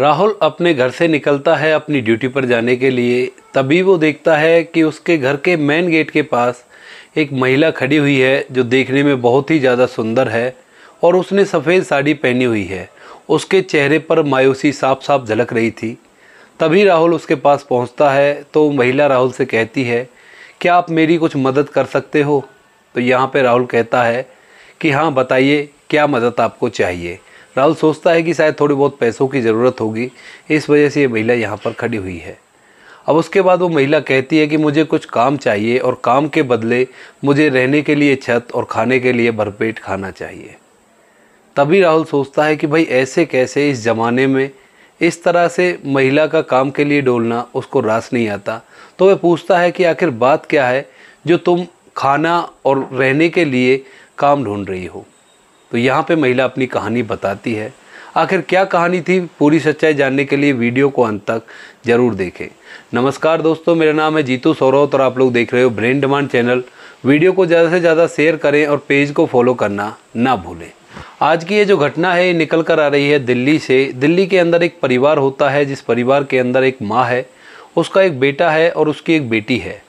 राहुल अपने घर से निकलता है अपनी ड्यूटी पर जाने के लिए तभी वो देखता है कि उसके घर के मेन गेट के पास एक महिला खड़ी हुई है जो देखने में बहुत ही ज़्यादा सुंदर है और उसने सफ़ेद साड़ी पहनी हुई है उसके चेहरे पर मायूसी साफ साफ झलक रही थी तभी राहुल उसके पास पहुंचता है तो महिला राहुल से कहती है क्या आप मेरी कुछ मदद कर सकते हो तो यहाँ पर राहुल कहता है कि हाँ बताइए क्या मदद आपको चाहिए राहुल सोचता है कि शायद थोड़ी बहुत पैसों की ज़रूरत होगी इस वजह से ये महिला यहाँ पर खड़ी हुई है अब उसके बाद वो महिला कहती है कि मुझे कुछ काम चाहिए और काम के बदले मुझे रहने के लिए छत और खाने के लिए भरपेट खाना चाहिए तभी राहुल सोचता है कि भाई ऐसे कैसे इस ज़माने में इस तरह से महिला का काम के लिए डोलना उसको रास नहीं आता तो वह पूछता है कि आखिर बात क्या है जो तुम खाना और रहने के लिए काम ढूंढ रही हो तो यहाँ पे महिला अपनी कहानी बताती है आखिर क्या कहानी थी पूरी सच्चाई जानने के लिए वीडियो को अंत तक जरूर देखें नमस्कार दोस्तों मेरा नाम है जीतू सौरव और आप लोग देख रहे हो ब्रेन डिमांड चैनल वीडियो को ज़्यादा से ज़्यादा शेयर करें और पेज को फॉलो करना ना भूलें आज की ये जो घटना है ये निकल कर आ रही है दिल्ली से दिल्ली के अंदर एक परिवार होता है जिस परिवार के अंदर एक माँ है उसका एक बेटा है और उसकी एक बेटी है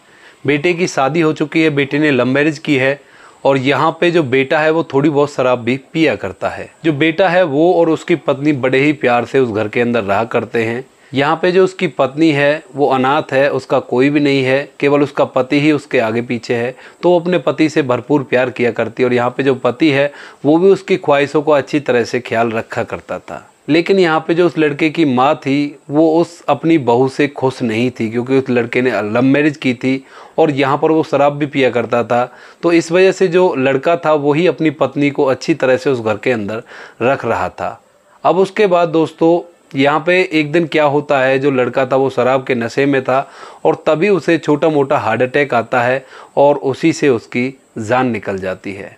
बेटे की शादी हो चुकी है बेटे ने लव मैरिज की है और यहाँ पे जो बेटा है वो थोड़ी बहुत शराब भी पिया करता है जो बेटा है वो और उसकी पत्नी बड़े ही प्यार से उस घर के अंदर रहा करते हैं यहाँ पे जो उसकी पत्नी है वो अनाथ है उसका कोई भी नहीं है केवल उसका पति ही उसके आगे पीछे है तो वो अपने पति से भरपूर प्यार किया करती और यहाँ पे जो पति है वो भी उसकी ख्वाहिशों को अच्छी तरह से ख्याल रखा करता था लेकिन यहाँ पे जो उस लड़के की माँ थी वो उस अपनी बहू से खुश नहीं थी क्योंकि उस लड़के ने लव मैरिज की थी और यहाँ पर वो शराब भी पिया करता था तो इस वजह से जो लड़का था वही अपनी पत्नी को अच्छी तरह से उस घर के अंदर रख रहा था अब उसके बाद दोस्तों यहाँ पे एक दिन क्या होता है जो लड़का था वो शराब के नशे में था और तभी उसे छोटा मोटा हार्ट अटैक आता है और उसी से उसकी जान निकल जाती है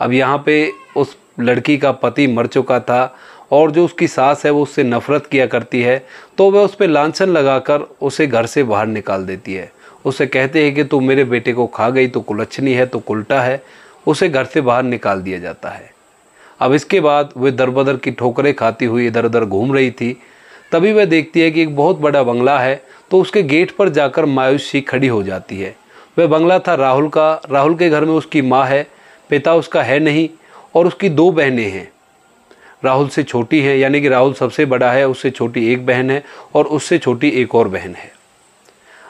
अब यहाँ पे उस लड़की का पति मर चुका था और जो उसकी सास है वो उससे नफ़रत किया करती है तो वह उस पर लाछन लगाकर उसे घर से बाहर निकाल देती है उसे कहते हैं कि तू मेरे बेटे को खा गई तो कुलच्छनी है तो कुलटा है उसे घर से बाहर निकाल दिया जाता है अब इसके बाद वे दर बदर की ठोकरें खाती हुई इधर उधर घूम रही थी तभी वह देखती है कि एक बहुत बड़ा बंगला है तो उसके गेट पर जाकर मायूसी खड़ी हो जाती है वह बंगला था राहुल का राहुल के घर में उसकी माँ है पिता उसका है नहीं और उसकी दो बहनें हैं राहुल से छोटी हैं यानी कि राहुल सबसे बड़ा है उससे छोटी एक बहन है और उससे छोटी एक और बहन है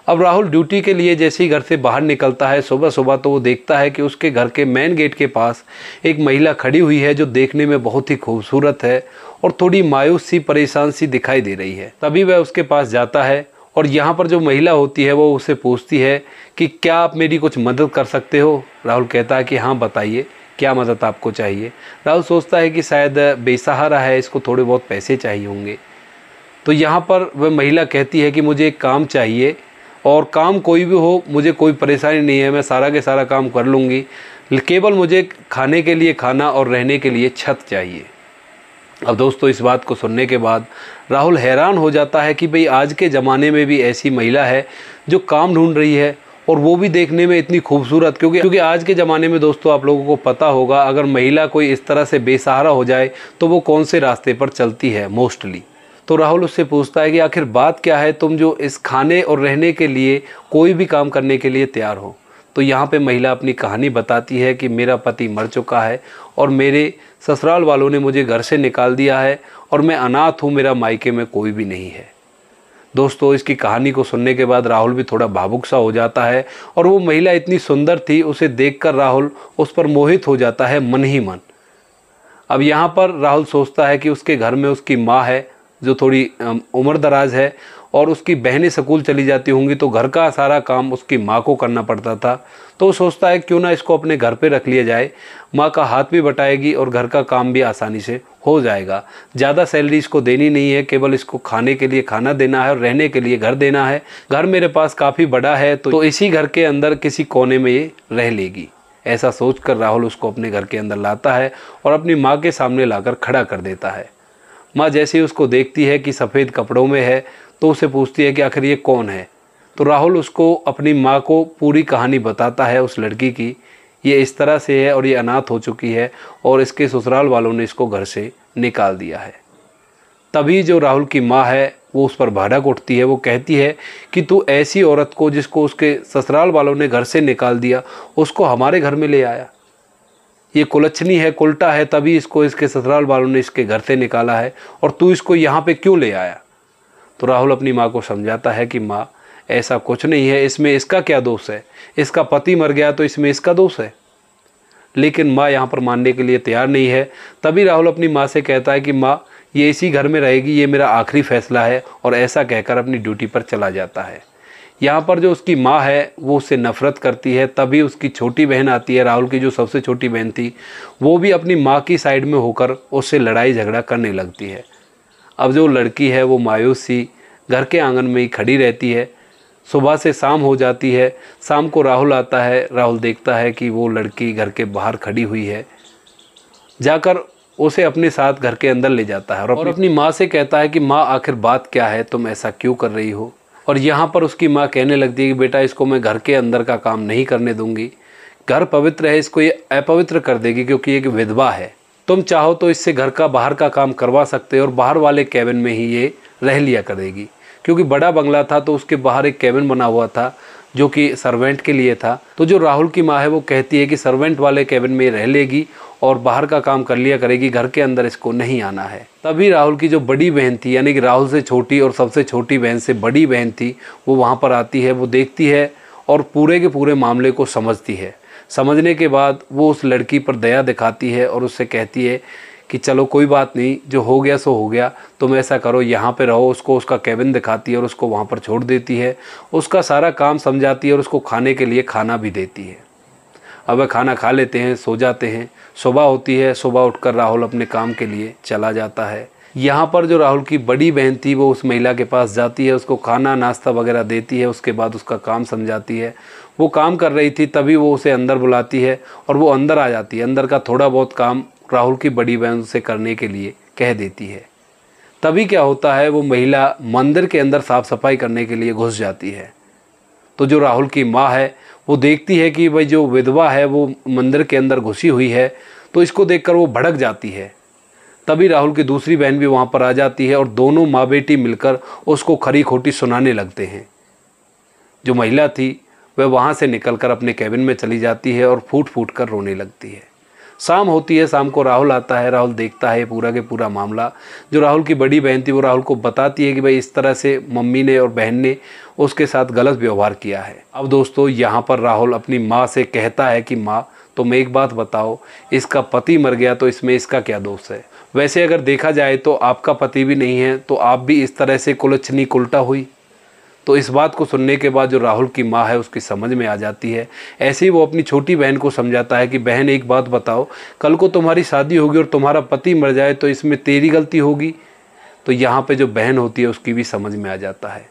अब राहुल ड्यूटी के लिए जैसे ही घर से बाहर निकलता है सुबह सुबह तो वो देखता है कि उसके घर के मेन गेट के पास एक महिला खड़ी हुई है जो देखने में बहुत ही खूबसूरत है और थोड़ी मायूस सी परेशान सी दिखाई दे रही है तभी वह उसके पास जाता है और यहाँ पर जो महिला होती है वो उसे पूछती है कि क्या आप मेरी कुछ मदद कर सकते हो राहुल कहता है कि हाँ बताइए क्या मदद आपको चाहिए राहुल सोचता है कि शायद बेसहारा है इसको थोड़े बहुत पैसे चाहिए होंगे तो यहाँ पर वह महिला कहती है कि मुझे एक काम चाहिए और काम कोई भी हो मुझे कोई परेशानी नहीं है मैं सारा के सारा काम कर लूँगी केवल मुझे खाने के लिए खाना और रहने के लिए छत चाहिए अब दोस्तों इस बात को सुनने के बाद राहुल हैरान हो जाता है कि भाई आज के ज़माने में भी ऐसी महिला है जो काम ढूंढ रही है और वो भी देखने में इतनी खूबसूरत क्योंकि क्योंकि आज के ज़माने में दोस्तों आप लोगों को पता होगा अगर महिला कोई इस तरह से बेसहारा हो जाए तो वो कौन से रास्ते पर चलती है मोस्टली तो राहुल उससे पूछता है कि आखिर बात क्या है तुम जो इस खाने और रहने के लिए कोई भी काम करने के लिए तैयार हो तो यहाँ पे महिला अपनी कहानी बताती है कि मेरा पति मर चुका है और मेरे ससुराल वालों ने मुझे घर से निकाल दिया है और मैं अनाथ हूँ मेरा मायके में कोई भी नहीं है दोस्तों इसकी कहानी को सुनने के बाद राहुल भी थोड़ा भावुक सा हो जाता है और वो महिला इतनी सुंदर थी उसे देखकर राहुल उस पर मोहित हो जाता है मन ही मन अब यहाँ पर राहुल सोचता है कि उसके घर में उसकी माँ है जो थोड़ी उम्र दराज है और उसकी बहनें स्कूल चली जाती होंगी तो घर का सारा काम उसकी माँ को करना पड़ता था तो वो सोचता है क्यों ना इसको अपने घर पे रख लिया जाए माँ का हाथ भी बटाएगी और घर का काम भी आसानी से हो जाएगा ज़्यादा सैलरी इसको देनी नहीं है केवल इसको खाने के लिए खाना देना है और रहने के लिए घर देना है घर मेरे पास काफ़ी बड़ा है तो, इसी घर के अंदर किसी कोने में ये रह लेगी ऐसा सोचकर राहुल उसको अपने घर के अंदर लाता है और अपनी माँ के सामने लाकर खड़ा कर देता है माँ जैसे ही उसको देखती है कि सफ़ेद कपड़ों में है तो उसे पूछती है कि आखिर ये कौन है तो राहुल उसको अपनी माँ को पूरी कहानी बताता है उस लड़की की ये इस तरह से है और ये अनाथ हो चुकी है और इसके ससुराल वालों ने इसको घर से निकाल दिया है तभी जो राहुल की माँ है वो उस पर भाड़क उठती है वो कहती है कि तू ऐसी औरत को जिसको उसके ससुराल वालों ने घर से निकाल दिया उसको हमारे घर में ले आया ये कुलच्छनी है कुलटा है तभी इसको इसके ससुराल वालों ने इसके घर से निकाला है और तू इसको यहाँ पे क्यों ले आया तो राहुल अपनी माँ को समझाता है कि माँ ऐसा कुछ नहीं है इसमें इसका क्या दोष है इसका पति मर गया तो इसमें इसका दोष है लेकिन माँ यहाँ पर मानने के लिए तैयार नहीं है तभी राहुल अपनी माँ से कहता है कि माँ ये इसी घर में रहेगी ये मेरा आखिरी फैसला है और ऐसा कहकर अपनी ड्यूटी पर चला जाता है यहाँ पर जो उसकी माँ है वो उससे नफ़रत करती है तभी उसकी छोटी बहन आती है राहुल की जो सबसे छोटी बहन थी वो भी अपनी माँ की साइड में होकर उससे लड़ाई झगड़ा करने लगती है अब जो लड़की है वो मायूसी घर के आंगन में ही खड़ी रहती है सुबह से शाम हो जाती है शाम को राहुल आता है राहुल देखता है कि वो लड़की घर के बाहर खड़ी हुई है जाकर उसे अपने साथ घर के अंदर ले जाता है और अपनी माँ से कहता है कि माँ आखिर बात क्या है तुम ऐसा क्यों कर रही हो और यहाँ पर उसकी माँ कहने लगती है कि बेटा इसको मैं घर के अंदर का काम नहीं करने दूंगी घर पवित्र है इसको ये अपवित्र कर देगी क्योंकि एक विधवा है तुम चाहो तो इससे घर का बाहर का काम करवा सकते हो और बाहर वाले कैबिन में ही ये रह लिया करेगी क्योंकि बड़ा बंगला था तो उसके बाहर एक कैबिन बना हुआ था जो कि सर्वेंट के लिए था तो जो राहुल की माँ है वो कहती है कि सर्वेंट वाले कैबिन में रह लेगी और बाहर का काम कर लिया करेगी घर के अंदर इसको नहीं आना है तभी राहुल की जो बड़ी बहन थी यानी कि राहुल से छोटी और सबसे छोटी बहन से बड़ी बहन थी वो वहाँ पर आती है वो देखती है और पूरे के पूरे मामले को समझती है समझने के बाद वो उस लड़की पर दया दिखाती है और उससे कहती है कि चलो कोई बात नहीं जो हो गया सो हो गया तुम ऐसा करो यहाँ पे रहो उसको उसका कैबिन दिखाती है और उसको वहाँ पर छोड़ देती है उसका सारा काम समझाती है और उसको खाने के लिए खाना भी देती है अब वह खाना खा लेते हैं सो जाते हैं सुबह होती है सुबह उठकर राहुल अपने काम के लिए चला जाता है यहाँ पर जो राहुल की बड़ी बहन थी वो उस महिला के पास जाती है उसको खाना नाश्ता वगैरह देती है उसके बाद उसका काम समझाती है वो काम कर रही थी तभी वो उसे अंदर बुलाती है और वो अंदर आ जाती है अंदर का थोड़ा बहुत काम राहुल की बड़ी बहन उसे करने के लिए कह देती है तभी क्या होता है वो महिला मंदिर के अंदर साफ़ सफाई करने के लिए घुस जाती है तो जो राहुल की माँ है वो देखती है कि भाई जो विधवा है वो मंदिर के अंदर घुसी हुई है तो इसको देखकर वो भड़क जाती है तभी राहुल की दूसरी बहन भी वहाँ पर आ जाती है और दोनों माँ बेटी मिलकर उसको खरी खोटी सुनाने लगते हैं जो महिला थी वह वहाँ से निकलकर अपने कैबिन में चली जाती है और फूट फूट कर रोने लगती है शाम होती है शाम को राहुल आता है राहुल देखता है पूरा के पूरा मामला जो राहुल की बड़ी बहन थी वो राहुल को बताती है कि भाई इस तरह से मम्मी ने और बहन ने उसके साथ गलत व्यवहार किया है अब दोस्तों यहाँ पर राहुल अपनी माँ से कहता है कि माँ तुम एक बात बताओ इसका पति मर गया तो इसमें इसका क्या दोष है वैसे अगर देखा जाए तो आपका पति भी नहीं है तो आप भी इस तरह से कुलच्छनी उल्टा हुई तो इस बात को सुनने के बाद जो राहुल की माँ है उसकी समझ में आ जाती है ऐसे ही वो अपनी छोटी बहन को समझाता है कि बहन एक बात बताओ कल को तुम्हारी शादी होगी और तुम्हारा पति मर जाए तो इसमें तेरी गलती होगी तो यहाँ पे जो बहन होती है उसकी भी समझ में आ जाता है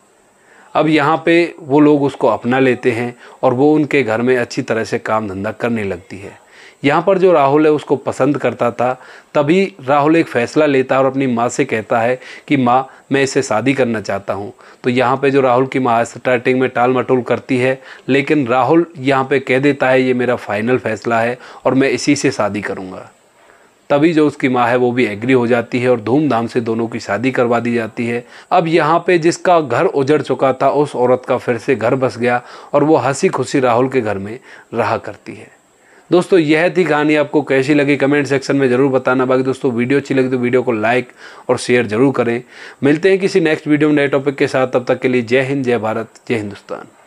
अब यहाँ पे वो लोग उसको अपना लेते हैं और वो उनके घर में अच्छी तरह से काम धंधा करने लगती है यहाँ पर जो राहुल है उसको पसंद करता था तभी राहुल एक फ़ैसला लेता है और अपनी माँ से कहता है कि माँ मैं इसे शादी करना चाहता हूँ तो यहाँ पे जो राहुल की माँ स्टार्टिंग में टाल मटोल करती है लेकिन राहुल यहाँ पे कह देता है ये मेरा फाइनल फ़ैसला है और मैं इसी से शादी करूँगा तभी जो उसकी माँ है वो भी एग्री हो जाती है और धूमधाम से दोनों की शादी करवा दी जाती है अब यहाँ पे जिसका घर उजड़ चुका था उस औरत का फिर से घर बस गया और वो हंसी खुशी राहुल के घर में रहा करती है दोस्तों यह थी कहानी आपको कैसी लगी कमेंट सेक्शन में ज़रूर बताना बाकी दोस्तों वीडियो अच्छी लगी तो वीडियो को लाइक और शेयर ज़रूर करें मिलते हैं किसी नेक्स्ट वीडियो में नए टॉपिक के साथ तब तक के लिए जय हिंद जय भारत जय हिंदुस्तान